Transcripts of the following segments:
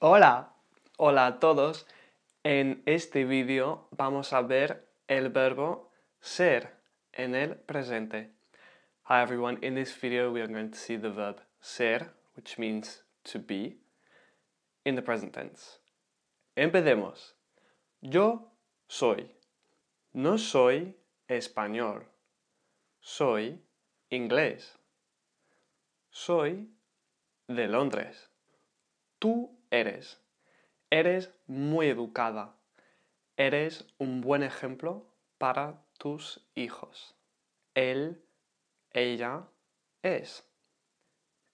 Hola, hola a todos. En este vídeo vamos a ver el verbo ser en el presente. Hi everyone, in this video we are going to see the verb ser, which means to be, in the present tense. Empecemos. Yo soy. No soy español. Soy inglés. Soy de Londres. Tú eres. Eres muy educada. Eres un buen ejemplo para tus hijos. Él, ella, es.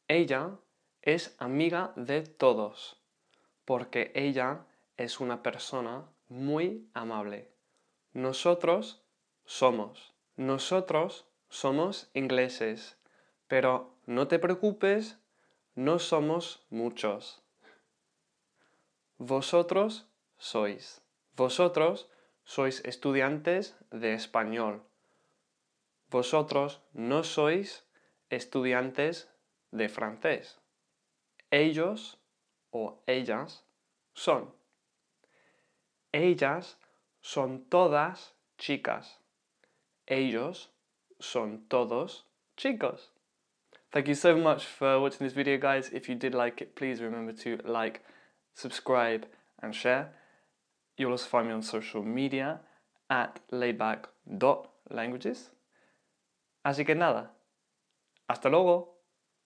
Ella es amiga de todos, porque ella es una persona muy amable. Nosotros somos. Nosotros somos ingleses, pero no te preocupes, no somos muchos. Vosotros sois. Vosotros sois estudiantes de español. Vosotros no sois estudiantes de francés. Ellos o ellas son. Ellas son todas chicas. Ellos son todos chicos. Thank you so much for watching this video guys. If you did like it, please remember to like, subscribe, and share. You'll also find me on social media at laidback.languages. Así que nada, hasta luego.